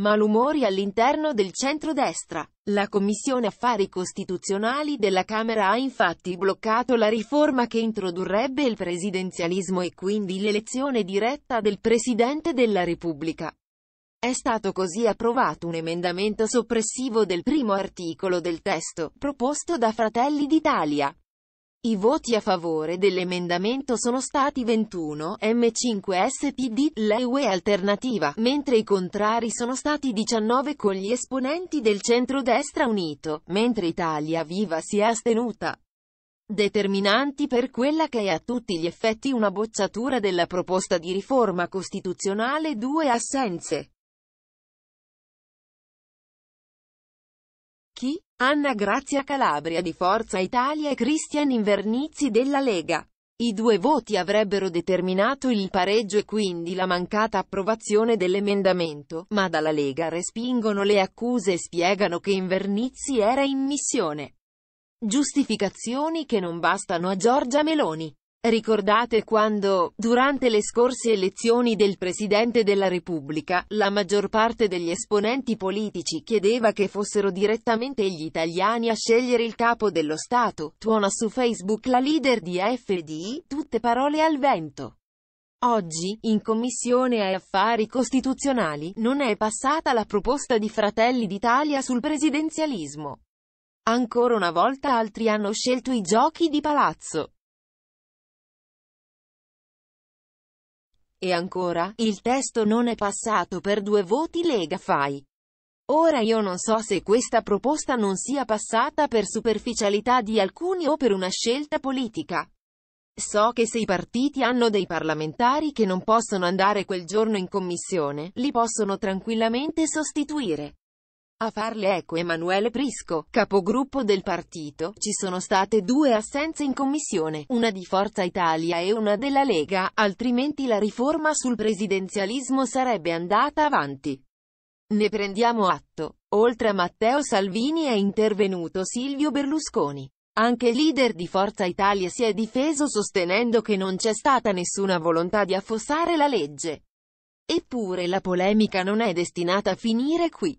Malumori all'interno del centro-destra. La Commissione Affari Costituzionali della Camera ha infatti bloccato la riforma che introdurrebbe il presidenzialismo e quindi l'elezione diretta del Presidente della Repubblica. È stato così approvato un emendamento soppressivo del primo articolo del testo, proposto da Fratelli d'Italia. I voti a favore dell'emendamento sono stati 21, M5 SPD, l'EUE alternativa, mentre i contrari sono stati 19 con gli esponenti del centrodestra unito, mentre Italia Viva si è astenuta. Determinanti per quella che è a tutti gli effetti una bocciatura della proposta di riforma costituzionale due assenze. Tedeschi, Anna Grazia Calabria di Forza Italia e Christian Invernizzi della Lega. I due voti avrebbero determinato il pareggio e quindi la mancata approvazione dell'emendamento, ma dalla Lega respingono le accuse e spiegano che Invernizzi era in missione. Giustificazioni che non bastano a Giorgia Meloni. Ricordate quando, durante le scorse elezioni del Presidente della Repubblica, la maggior parte degli esponenti politici chiedeva che fossero direttamente gli italiani a scegliere il capo dello Stato, tuona su Facebook la leader di AFD, tutte parole al vento. Oggi, in Commissione ai Affari Costituzionali, non è passata la proposta di Fratelli d'Italia sul presidenzialismo. Ancora una volta altri hanno scelto i giochi di palazzo. E ancora, il testo non è passato per due voti Lega Fai. Ora io non so se questa proposta non sia passata per superficialità di alcuni o per una scelta politica. So che se i partiti hanno dei parlamentari che non possono andare quel giorno in commissione, li possono tranquillamente sostituire. A farle eco Emanuele Prisco, capogruppo del partito. Ci sono state due assenze in commissione, una di Forza Italia e una della Lega, altrimenti la riforma sul presidenzialismo sarebbe andata avanti. Ne prendiamo atto. Oltre a Matteo Salvini è intervenuto Silvio Berlusconi. Anche il leader di Forza Italia si è difeso sostenendo che non c'è stata nessuna volontà di affossare la legge. Eppure la polemica non è destinata a finire qui.